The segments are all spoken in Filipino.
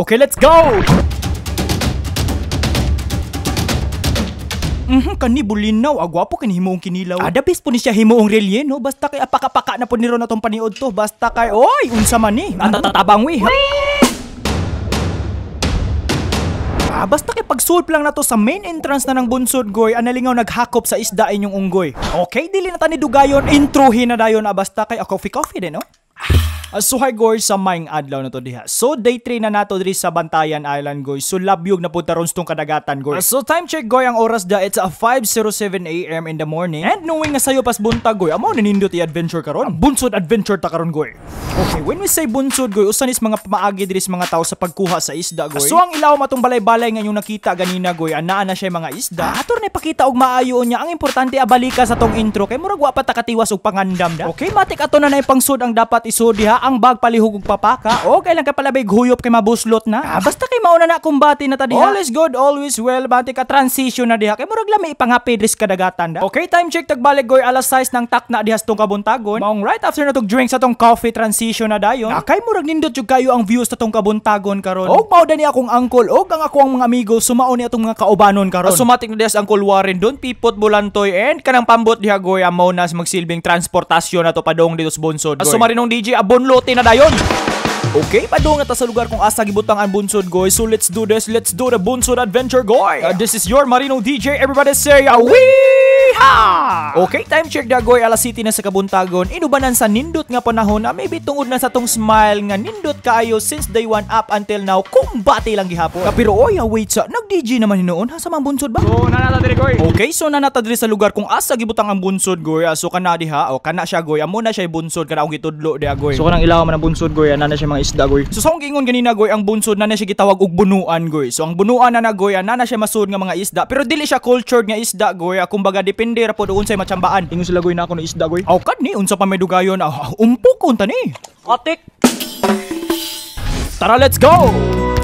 Okay, let's go! Mhm, kani bulinaw, agwapo ah, kani himuong kinilaw. Ada ah, po ni siya himuong relye, Basta kay apakapaka na po ni Ron atong paniod to. Basta kay, oy, unsa man ni. Eh. Natatatabang we. Ah, basta kay pagsulp lang na to sa main entrance na ng Bunsod Goy, analingaw naghakop sa isda inyong unggoy. Okay, dili na tani dugayon, introhin na dayon, ah, basta kay a coffee coffee din, no? Oh. Ah, suhay guys sa maing adlaw na to diha. So day 3 na nato diri sa Bantayan Island goy. So labyog na punta ron tong kadagatan guys. Ah, so time check goy ang oras da it's a 5:07 AM in the morning. And knowing nga sayo pas buntag goy, amo ni nindot i-adventure karon. Ah. Bunsod adventure ta karon goy. Okay, when we say bunsod goy, usan is mga pamaagi diri sa mga tao sa pagkuha sa isda goy. So ang ilaw matong balay-balay nga yung nakita ganina goy, anaa na siya mga isda. Ator na pakita og maayo niya ang importante abalika sa tong intro kay murag wa pa ta takatiwas og pangandam da. Okay, matik ato na nay pangsud ang dapat isud diha ang bag palihugog papaka o oh, kailan ka pala palabig huyop kay mabuslot na. Ah, ah basta kay mauna na bati na tadi. is good, always well. Bati ka transition na diha. Kay murag lami ipanghapid risk kadagatan da. Okay, time check tagbalik goy alas 6 ng tak na dihas tong kabuntagon. Maong right after na tog drink sa tong coffee transition na dayon. Na ah, kay murag nindot jud kayo ang views ta tong kabuntagon karon. oh, mao ni akong uncle og oh, ang ako ang mga amigo sumao ni atong mga kaubanon karon. Ah, Sumatik na dihas ang Warren don pipot bulantoy and kanang pambot diha goy amaw nas magsilbing transportasyon ato padong dito sa bunsod. Sumarinong DJ abon luti na dayon. Okay, padunga ta sa lugar kung asa gibutang ang bunsod goy. So let's do this. Let's do the bunsod adventure goy. Uh, this is your Marino DJ. Everybody say a wee! Ha! Okay, time check da, goy. alas city na sa kabuntagon. Inubanan sa nindot nga panahon na maybe tungod na sa tong smile nga nindot kaayo since day one up until now kumbati lang gihapon. Kapiro oy, wait sa nag-DJ naman ni noon. ha sa mga bunsod ba? So nanata diri goy. Okay, so nanata diri sa lugar kung asa gibutang ang bunsod goy. Ah, so kana diha o kana siya goy, amo na siya bunsod kana og gitudlo diha goy. So kanang ilaw man ang bunsod goy, ah, Nana na siya mga isda goy. So sa gingon ganina goy ang bunsod na na siya gitawag og bunuan goy. So ang bunuan na na goy ana na siya masud nga mga isda pero dili siya cultured nga isda goy. Ah, kumbaga depende ra pod unsay matyambaan. Ingon sila goy na ako ng isda goy. Aw kad ni unsa pa may dugayon. Ah, umpok unta ni. Atik. Tara, let's go!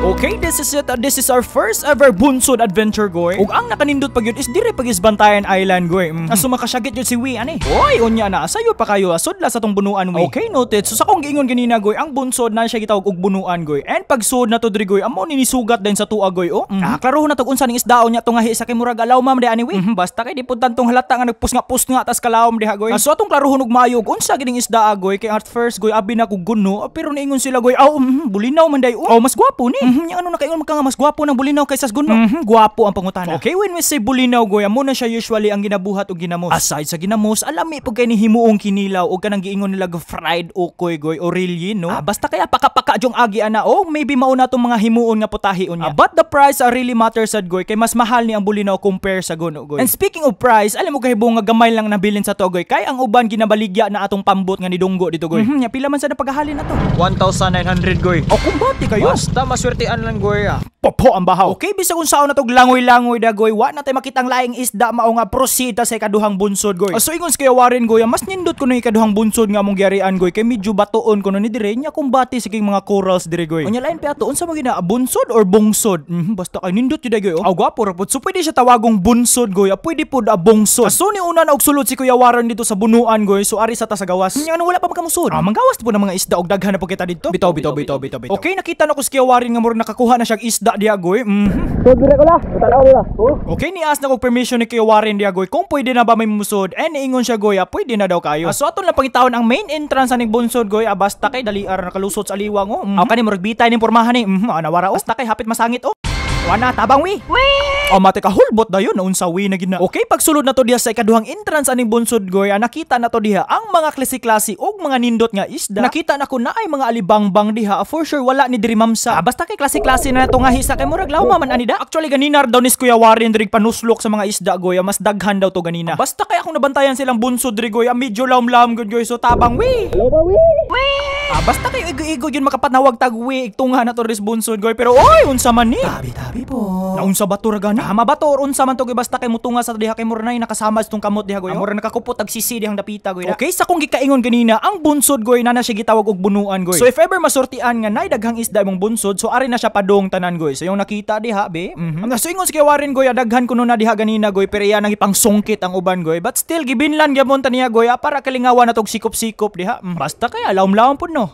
Okay, this is it. Uh, this is our first ever bunsod adventure goy. Ug ang nakanindot pag yun is dire pag is Bantayan Island goy. Mm -hmm. Aso makasagit yun si Wi ani. Oy, unya na asayo pa kayo asod sa tong bunuan Wi. Okay, noted. So sa kong giingon ganina goy, ang bunsod na siya gitawag og bunuan goy. And pag sod na to diri goy, amo ni nisugat din sa tuwa goy oh. Mm -hmm. Ah, klaro na tag unsa ning isdaon niya tong ahi sa kay murag alaw ma'am di ani Wi. Mm -hmm. Basta kay di pud tantong halata nga nagpus nga pus nga tas kalawom diha goy. Aso atong klaro hunog mayog unsa gining isda ah, goy kay at first goy abi na kog guno pero niingon sila goy, "Aw, oh, mm, bulinaw man day oh. oh mas gwapo ni. Mm-hmm, yung ano na kayo, magka nga mas ng bulinaw kaysa sgun no? Mm-hmm, gwapo ang pangutana. Okay, when we say bulinaw, goya muna siya usually ang ginabuhat o ginamos. Aside sa ginamos, alam mo, eh, pag kayo ni himuong kinilaw o kanang giingon nila fried ukoy goy o rilye, no? Ah, basta kaya pakapaka jong agi ana o oh, maybe mauna tong mga himuon nga putahion niya. Ah, but the price are really matters sad goy kay mas mahal ni ang bulinaw compare sa guno, goy. And speaking of price, alam mo kahibong nga gamay lang nabilin sa to goy kay ang uban ginabaligya na atong pambot nga ni Dunggo dito goy. Mm-hmm, pila man sa napagahalin na to? 1,900 goy. O kumbati kayo. Basta maswerte Artian lang guya. Popo ang bahaw. Okay, bisag unsaon natog langoy-langoy da goy, wa natay tay makitang laing isda mao nga prosita sa ikaduhang bunsod goy. So ingon kay warin goy, mas nindot ko ni ikaduhang bunsod nga mong giarian goy kay medyo batuon ko ni dire nya kung sa king mga corals dire goy. Unya lain piato unsa mo gina bunsod or bungsod? Mm, basta kay nindot jud goy. Oh. Aw gwapo ra pud. So pwede siya tawagong bunsod goy, ah, pwede pud a ah, bungsod. So ni una na og sulod si Kuya Warren dito sa bunuan goy, so ari sa ta sa gawas. Nya ano wala pa makamusod. Ah, manggawas po ng mga isda og daghan na po kita dito. Bitaw bitaw bitaw bitaw bitaw. Okay, nakita na ko si Kuya Warren nga mura nakakuha na siya isda wala diagoy. Mm. Mm-hmm. So dire ko la. Tanaw nila. Oh. Okay ni as na kog permission ni kay Warren diagoy kung pwede na ba may musod. Eh ingon siya goya, pwede na daw kayo. Ah, so aton lang pangitaon ang main entrance aning bunsod goy, ah, basta kay dali ar ah, nakalusot sa liwang oh. Mm. Mm-hmm. Aw kani murag bitay ni pormahan ni. Eh. Mm, mm-hmm. nawara oh. Basta kay hapit masangit oh. Wala tabang wi. Wee! O mate ka hulbot dayon na unsa way na gina. Okay, pagsulod na to diha sa ikaduhang entrance aning bunsod goy, nakita na to diha ang mga klase-klase og mga nindot nga isda. Nakita na ko na ay mga alibangbang diha. For sure wala ni diri mamsa. Ah, basta kay klase-klase na to nga hisa kay murag lawma man anida. Actually ganinar daw ni Kuya Warren diri panuslok sa mga isda goy, mas daghan daw to ganina. Ah, basta kay akong nabantayan silang bunsod diri goy, medyo lawm-lawm gud goy. So tabang wi. Hello ba Ah, basta kayo igo-igo yun makapanawag tagwi, iktungha na to responson goy. Pero oy, unsa man ni? Tabi-tabi po. Naunsa ba to ano? Tama ba to? Or unsa man to gay basta kay mutunga sa diha kay murnay nakasama itong kamot diha goy. Oh? Amor nakakupot ag sisi dihang dapita goy. Okay, sa kong gikaingon ganina, ang bunsod goy na na siya gitawag og bunuan goy. So if ever masortian nga nay daghang isda imong bunsod, so ari na siya padong tanan goy. So yung nakita diha be. Mm-hmm. So ingon si warin goy, daghan kuno na diha ganina goy, pero iya nang ipangsungkit ang uban goy. But still gibinlan gyapon niya goy ah, para kalingawan natog sikop-sikop diha. Mhm. Basta kay alaom-laom pud no.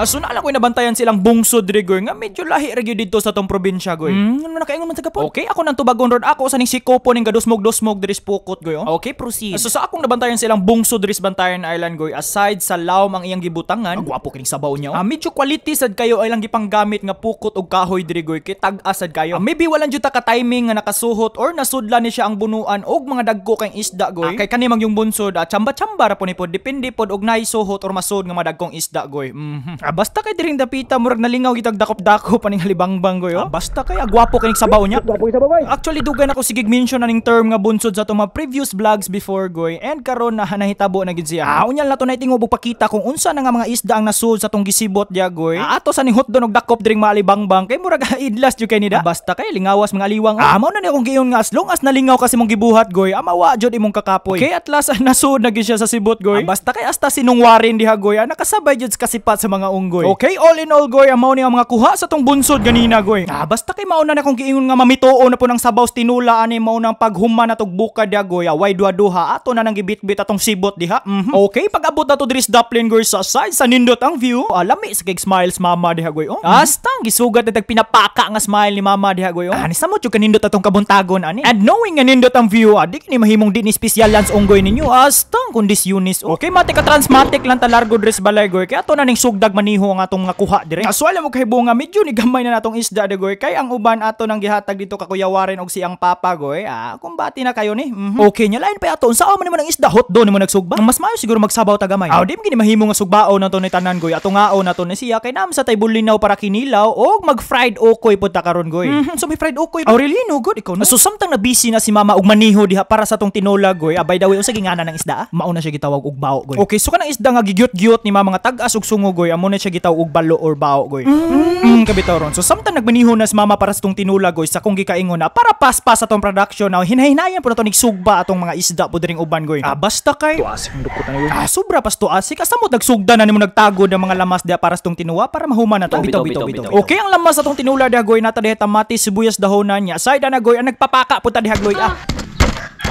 Aso na ala ko'y nabantayan silang bungso diri nga medyo lahi regyo gyud didto sa tong probinsya goy. Mm, ano na kaingon man sa kapon? Okay, ako nang tubagon rod ako sa ning sikopo ning gadusmog-dosmog diri pukot goy. Oh. Okay, proceed. Aso sa akong nabantayan silang bungso diri Bantayan Island goy aside sa lawm ang iyang gibutangan. Ang gwapo kining sabaw niya. Oh. Ah, medyo quality sad kayo ay lang gipanggamit nga pukot og kahoy diri goy kay tag-a sad kayo. Ah, maybe wala jud ta ka timing nga nakasuhot or nasudla ni siya ang bunuan og mga dagko kang isda goy. Ah, kay mang yung bunsod, ah, chamba-chamba ra po ni pod depende pod og nay suhot or masud nga madagkong isda goy. Mm-hmm. Ah, basta kay diring dapita murag nalingaw gitag dakop-dakop aning halibangbang ko yo. Ah, basta kay agwapo ah, kaning sabaw niya. Agwapo sabaw ay. Actually dugan ako sigig mention aning term nga bunsod sa tuma previous vlogs before goy and karon na nahitabo na gid siya. Ah, ah unyal na to na tingo pakita kung unsa na nga mga isda ang nasud sa tong gisibot dia goy. Ah. ah, ato sa ning hotdog og dakop diring malibangbang kay murag idlas jud kay nida. Ah, basta kay lingawas mga aliwang. Ah, mao na ni akong giyon nga as long as nalingaw kasi mong gibuhat goy, amawa jud imong kakapoy. Okay, at last nasud na gid siya sa sibot goy. Ah, basta kay hasta sinungwarin diha goy. Ah, nakasabay jud kasi pat sa mga maong goy. Okay, all in all goy, amo ni ang mga kuha sa tong bunsod ganina goy. Ah, basta kay mauna na kong giingon nga mamitoo na po ng sabaw tinula ani eh, mao nang paghuma na tog buka da goy. Away ah, duha duha ato na nang gibitbit atong sibot diha. Mm-hmm. Okay, pag-abot na to Dris Duplin goy sa side sa nindot ang view. Alami ah, sa gig smiles mama diha goy. Oh. Astang gisugat na pinapaka nga smile ni mama diha goy. Oh. Ani ah, sa mo jud kanindot atong kabuntagon ani. And knowing nga nindot ang view, adik ah, ni mahimong di ni special lance onggoy ninyo. Astang kundis unis. Okay, matik ka transmatic lang talargo Dris balay goy. Kaya to na ning sugdag maniho nga atong mga kuha dire. Aswala mo kay nga medyo ni gamay na natong isda de goy kay ang uban ato nang gihatag dito kakuyawaren og siyang papa goy. Ah, kumbati na kayo ni. Mm-hmm. Okay nya lain pa aton sa man mo nang isda hot do ni mo nagsugba. mas maayo siguro magsabaw ta gamay. Aw di gini mahimo nga sugbao na ni tanan goy. Ato ngao na to ni siya kay nam sa taybol linaw para kinilaw og mag fried okoy pud ta karon goy. Mm-hmm. So may fried okoy. Aurelino good ikaw no. So samtang na busy na si mama og maniho diha para sa tong tinola goy. Abay ah, daw usa gingana nang isda. Mauna siya gitawag og bao goy. Okay, so kanang isda nga gigyot-gyot ni mama nga tag-as og sungo goy. Amo na siya gitaw og balo or bao goy. Mm. Mm, kabitaw ron. So samtang nagmanihon na si mama para sa tong tinula goy sa kung gikaingon na para paspas sa tong production now hinahinayan po na to ni sugba atong mga isda po diring uban goy. Ah basta kay tuasik ang dukot na Ah sobra pas tuasik asamot nagsugda na nimo nagtago ng mga lamas dia para sa tong tinuwa para mahuman na to. bito, bito, bito. Okay ang lamas tong tinula dia goy nata diha tamatis sibuyas dahonan na niya. Side na goy ang nagpapaka po ta diha goy. Ah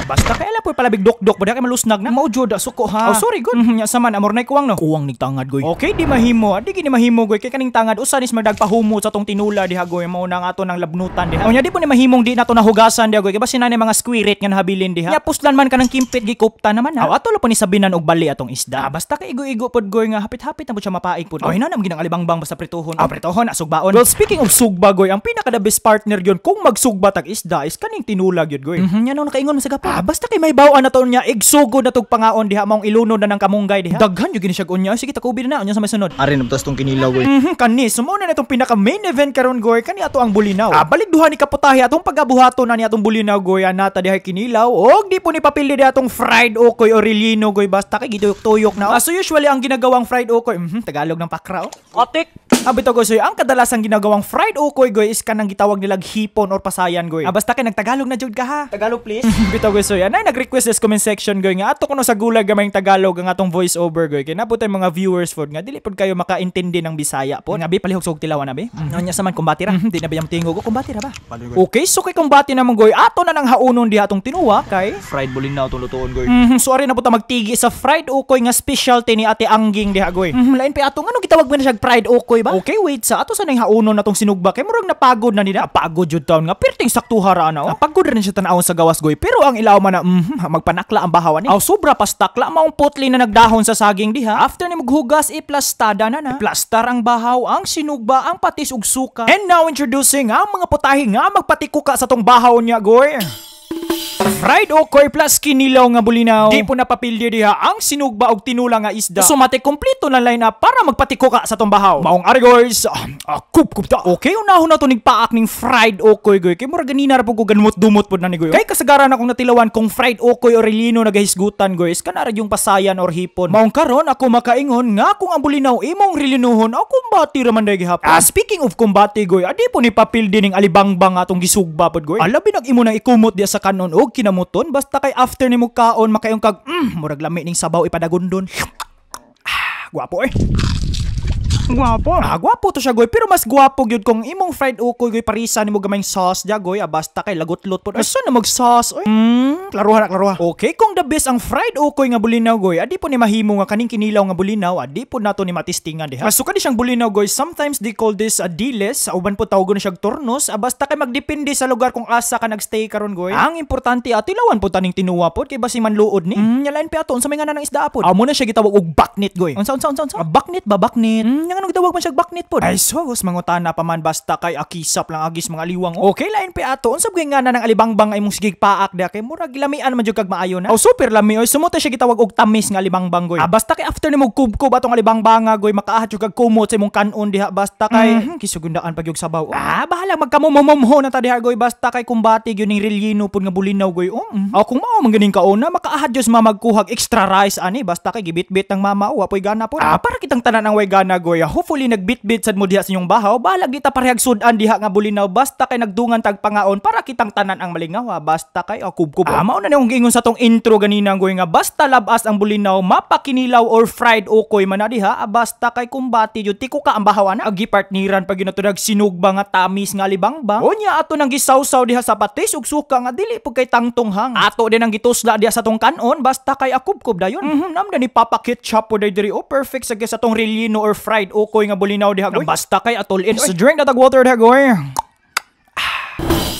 basta kay ala poy palabig dokdok pa kay malusnag na. Mao joda suko ha. Oh sorry good. Mm -hmm, na amor na kuwang no. Kuwang ni tangad goy. Okay di mahimo, ah, di gini mahimo goy kay kaning tangad usa nis magdagpahumo sa tong tinula diha goy mao na nga ato nang labnutan diha. Oh, nya di po ni mahimong di nato nahugasan diha goy kay basi na ni mga squirit nga nahabilin diha. nya puslan man kanang kimpit gikupta naman ha. Oh, ato lo po ni sabinan og bali atong isda. Ah, basta kay igo-igo pod goy nga hapit-hapit na po siya mapaig pod. Oh hinanam ginang alibangbang basta prituhon. Oh ah, prituhon asugbaon. Ah, well speaking of sugba goy, ang pinaka the best partner yon kung magsugba tag isda is kaning tinula gyud goy. Mm -hmm, yan ang nakaingon mo sa Ah, basta kay may bawaan na to niya, igsugo na tog pangaon diha maong ilunod na nang kamunggay diha. Daghan yung ginisyag unya Sige, ta kubi na unya sa may sunod. Ari nabtas tong kinilaw eh. Mm -hmm, kani, sumuna na nitong pinaka main event karon goy kani ato ang bulinaw. Ah, duha ni kaputahi atong pagabuhato na ni atong bulinaw goy anata ah, diha kinilaw. Og di po ni papili diha atong fried okoy orillino goy basta kay giduyok-tuyok na. Ah, oh. so usually ang ginagawang fried okoy, mm -hmm, Tagalog ng pakraw Oh. Otik. Abi ah, to gosoy, ang kadalasang ginagawang fried ukoy goy is kanang gitawag nilag hipon or pasayan goy. Ah, basta kay nagtagalog na jud ka ha. Tagalog please. bitogoy gosoy, anay nag-request sa comment section goy nga ato kuno sa gulag gamayng Tagalog ang atong voice over goy. Kay napo mga viewers for nga dili pod kayo makaintindi ng Bisaya po. Nga bi palihog sa tilawan na bi. Ah. Mm. Nya sa man kumbati ra. Di na bi am tingo go kumbati ra ba. Okay, so kay kumbati namon goy, ato na nang haunon di atong tinuwa kay fried bulin na atong lutuon goy. Mm, mm-hmm. sorry na po ta magtigi sa fried ukoy nga specialty ni Ate Angging diha goy. Mm, lain pa ato ngano gitawag mo na siya fried ukoy ba? Diba? Okay, wait sa ato sa nang haunon natong sinugba kay murag napagod na nila. Ah, pagod jud taon nga perting saktuha ra na. Oh. Ah, pagod rin siya tanawon sa gawas goy pero ang ilaw man na mm, magpanakla ang bahawan ni. Eh. Aw sobra pastakla maong putli na nagdahon sa saging diha. After ni maghugas iplastada na na. Plastar ang bahaw, ang sinugba, ang patis ug suka. And now introducing ang mga putahe nga magpatikuka sa tong bahaw niya goy. Fried okoy plus kinilaw nga bulinaw. Di po napapilyo diha ang sinugba og tinula nga isda. So mate kompleto na line up para magpatiko ka sa tumbahaw. Maong ari guys, um, uh, kup kup ta. Okay, unahon na to nigpaak ning fried okoy goy. Kay mura ganina ra po ko ganmot dumot pod na ni goy. Kay kasagaran akong natilawan kung fried okoy o lino nagahisgutan goy. Kana ra yung pasayan or hipon. Maong karon ako makaingon nga kung ang bulinaw imong rilinuhon o kumbati ra man day gihapon. Ah, speaking of kumbati goy, adi po ni papildi ning alibangbang atong gisugba pod goy. Alabi nag imo nang ikumot diya sa kanon og og kinamuton basta kay after nimo kaon makayong kag mm, murag lami ning sabaw ipadagundon. Ah, guapo eh. Guapo. Ah, gwapo to siya goy, pero mas guapo gyud kung imong fried ukoy goy parisa nimo gamay sauce dia goy, abasta ah, kay lagot-lot pod. Asa na mag sauce oy? Mm, klaruha na klaruha. Okay, kung the best ang fried ukoy nga bulinaw goy, adi ah, po ni mahimo nga kaning kinilaw nga bulinaw, adi ah, po nato ni matistingan diha. Masuka di siyang bulinaw goy, sometimes they call this a diles, uban po tawgon na siyang tornos, basta kay magdepende sa lugar kung asa ka nagstay karon goy. Ang importante ilawan po taning tinuwa pod kay basi manluod ni. Mm, yalain pa aton sa may nga na isda pod. Amo na siya gitawag og backnet goy. Unsa unsa unsa unsa? Backnet ba backnet? Mm, nga nung tawag man siya baknit po. Ay swagos, mangutan na paman basta kay akisap lang agis mga liwang. Oh. Okay lain pa ato, unsab gay nga na ng alibangbang ay mong sigig paak da kay murag lamian man jud kag maayo na. Oh super lami oy, sumuta siya gitawag og tamis nga alibangbang goy. Ah, basta kay after ni mo kubkob atong alibangbang goy makaahat jud kag kumot sa imong kanon diha basta kay mm-hmm. kisugundaan pagyog sabaw. Oh. Ah, bahala magkamomomho na ta diha goy basta kay kumbati gyud ning relyeno pud nga bulinaw goy. Oh, mm-hmm. oh kung mao man ganing kauna makaahat jud mamagkuhag extra rice ani basta kay gibitbit ng mama o apoy gana po. Ah, para kitang tanan ang way gana goy hopefully nagbitbit sad mo diha sa inyong bahaw, balag di ta parehag sudan diha nga bulinaw basta kay nagdungan tag pangaon para kitang tanan ang malingaw basta kay akubkub. Oh, kubkub. Ah. ah, mao na ni giingon sa tong intro ganina ngoy nga basta labas ang bulinaw mapakinilaw or fried okoy man diha, ah, basta kay kumbati yo tiko ka ang bahaw na agipartneran pag yun sinugba nga tamis nga libangba. Unya oh. ato nang gisawsaw diha sa patis ug suka nga dili pug kay tangtong hang. Ato din ang gitusla diha sa tong kanon basta kay akubkub ah, dayon. Mhm, mm namda ni papa ketchup po day diri o oh, perfect sa tong relleno or fried kahit ukoy nga bulinaw diha goy. Basta kay atol in. Drink na tag water diha goy. Ah.